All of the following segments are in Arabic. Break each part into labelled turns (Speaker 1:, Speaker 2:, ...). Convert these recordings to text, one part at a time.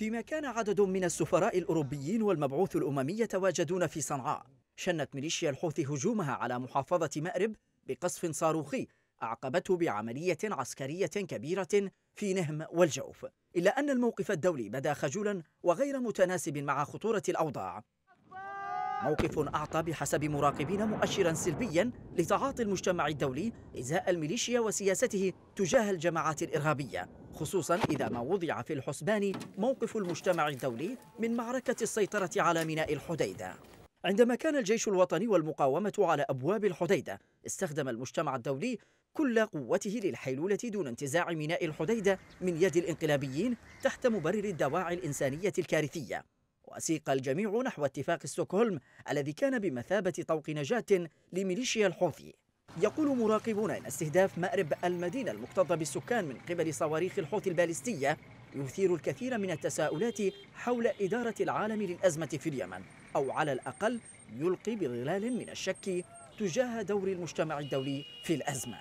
Speaker 1: فيما كان عدد من السفراء الأوروبيين والمبعوث الأممي يتواجدون في صنعاء شنت ميليشيا الحوثي هجومها على محافظة مأرب بقصف صاروخي أعقبته بعملية عسكرية كبيرة في نهم والجوف إلا أن الموقف الدولي بدا خجولا وغير متناسب مع خطورة الأوضاع موقف أعطى بحسب مراقبين مؤشرا سلبيا لتعاطي المجتمع الدولي إزاء الميليشيا وسياسته تجاه الجماعات الإرهابية خصوصا إذا ما وضع في الحسبان موقف المجتمع الدولي من معركة السيطرة على ميناء الحديدة عندما كان الجيش الوطني والمقاومة على أبواب الحديدة استخدم المجتمع الدولي كل قوته للحيلولة دون انتزاع ميناء الحديدة من يد الانقلابيين تحت مبرر الدواعي الإنسانية الكارثية وسيق الجميع نحو اتفاق ستوكهولم الذي كان بمثابة طوق نجاة لميليشيا الحوثي يقول مراقبون أن استهداف مأرب المدينة المكتظة بالسكان من قبل صواريخ الحوثي البالستية يثير الكثير من التساؤلات حول إدارة العالم للأزمة في اليمن أو على الأقل يلقي بظلال من الشك تجاه دور المجتمع الدولي في الأزمة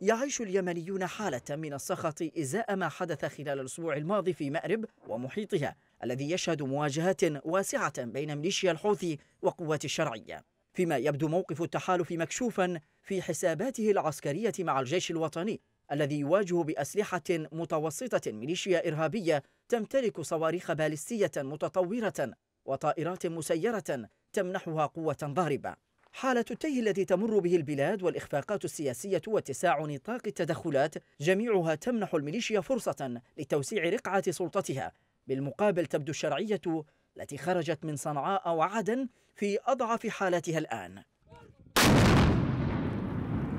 Speaker 1: يعيش اليمنيون حالة من السخط إزاء ما حدث خلال الأسبوع الماضي في مأرب ومحيطها الذي يشهد مواجهات واسعة بين ميليشيا الحوثي وقوات الشرعية فيما يبدو موقف التحالف مكشوفا في حساباته العسكرية مع الجيش الوطني الذي يواجه بأسلحة متوسطة ميليشيا إرهابية تمتلك صواريخ بالستية متطورة وطائرات مسيرة تمنحها قوة ضاربة حالة التيه التي تمر به البلاد والإخفاقات السياسية واتساع نطاق التدخلات جميعها تمنح الميليشيا فرصة لتوسيع رقعة سلطتها بالمقابل تبدو الشرعية التي خرجت من صنعاء وعدن في أضعف حالتها الآن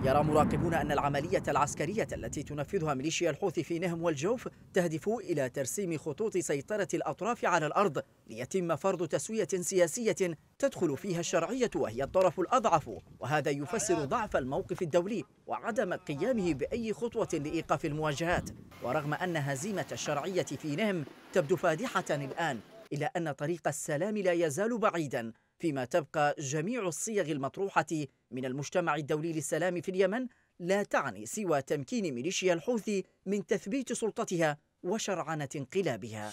Speaker 1: يرى مراقبون أن العملية العسكرية التي تنفذها ميليشيا الحوثي في نهم والجوف تهدف إلى ترسيم خطوط سيطرة الأطراف على الأرض ليتم فرض تسوية سياسية تدخل فيها الشرعية وهي الطرف الأضعف وهذا يفسر ضعف الموقف الدولي وعدم قيامه بأي خطوة لإيقاف المواجهات ورغم أن هزيمة الشرعية في نهم تبدو فادحة الآن إلا أن طريق السلام لا يزال بعيدا فيما تبقى جميع الصيغ المطروحة من المجتمع الدولي للسلام في اليمن لا تعني سوى تمكين ميليشيا الحوثي من تثبيت سلطتها وشرعنة انقلابها